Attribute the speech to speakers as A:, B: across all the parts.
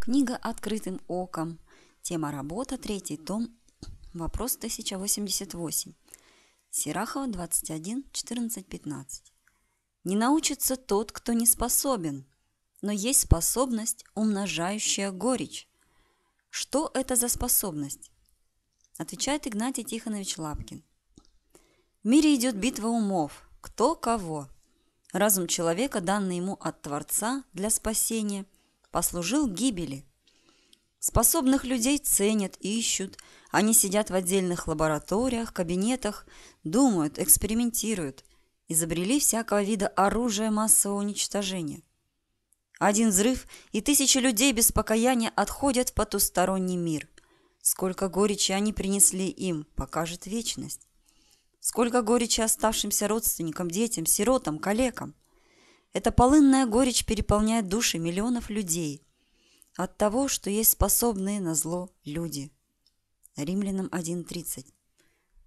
A: Книга «Открытым оком». Тема работа, третий том, вопрос 1088. Серахова, 21, 14, 15. Не научится тот, кто не способен, но есть способность, умножающая горечь. Что это за способность? Отвечает Игнатий Тихонович Лапкин. В мире идет битва умов, кто кого. Разум человека, данный ему от Творца для спасения – послужил гибели. Способных людей ценят, ищут. Они сидят в отдельных лабораториях, кабинетах, думают, экспериментируют. Изобрели всякого вида оружие массового уничтожения. Один взрыв, и тысячи людей без покаяния отходят в потусторонний мир. Сколько горечи они принесли им, покажет вечность. Сколько горечи оставшимся родственникам, детям, сиротам, калекам. Эта полынная горечь переполняет души миллионов людей от того, что есть способные на зло люди. Римлянам 1.30.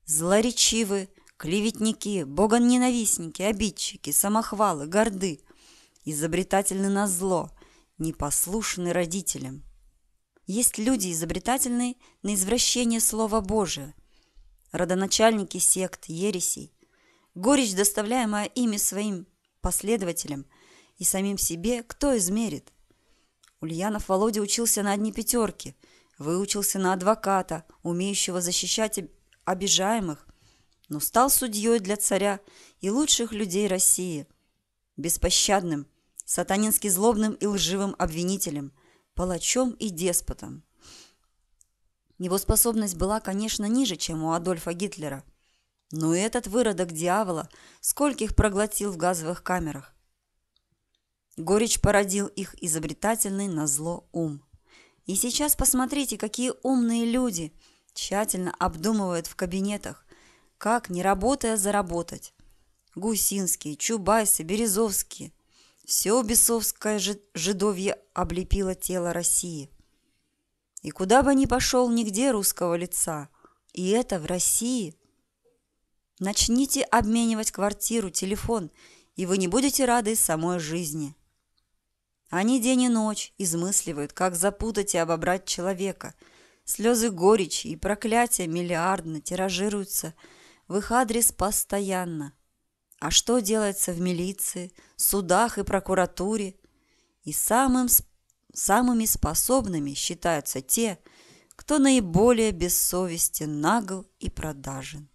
A: Злоречивы, клеветники, богоненавистники, обидчики, самохвалы, горды, изобретательны на зло, непослушны родителям. Есть люди изобретательные на извращение Слова Божия, родоначальники сект, ересей. Горечь, доставляемая ими своим последователям и самим себе кто измерит? Ульянов Володя учился на одни пятерки, выучился на адвоката, умеющего защищать обижаемых, но стал судьей для царя и лучших людей России, беспощадным, сатанински злобным и лживым обвинителем, палачом и деспотом. Его способность была, конечно, ниже, чем у Адольфа Гитлера – но ну этот выродок дьявола скольких проглотил в газовых камерах. Горечь породил их изобретательный на зло ум. И сейчас посмотрите, какие умные люди тщательно обдумывают в кабинетах, как, не работая, заработать. Гусинские, Чубайсы, Березовские. Все бесовское жидовье облепило тело России. И куда бы ни пошел, нигде русского лица. И это в России – Начните обменивать квартиру, телефон, и вы не будете рады самой жизни. Они день и ночь измысливают, как запутать и обобрать человека. Слезы горечи и проклятия миллиардно тиражируются в их адрес постоянно. А что делается в милиции, судах и прокуратуре? И самым, самыми способными считаются те, кто наиболее бессовестен, нагл и продажен.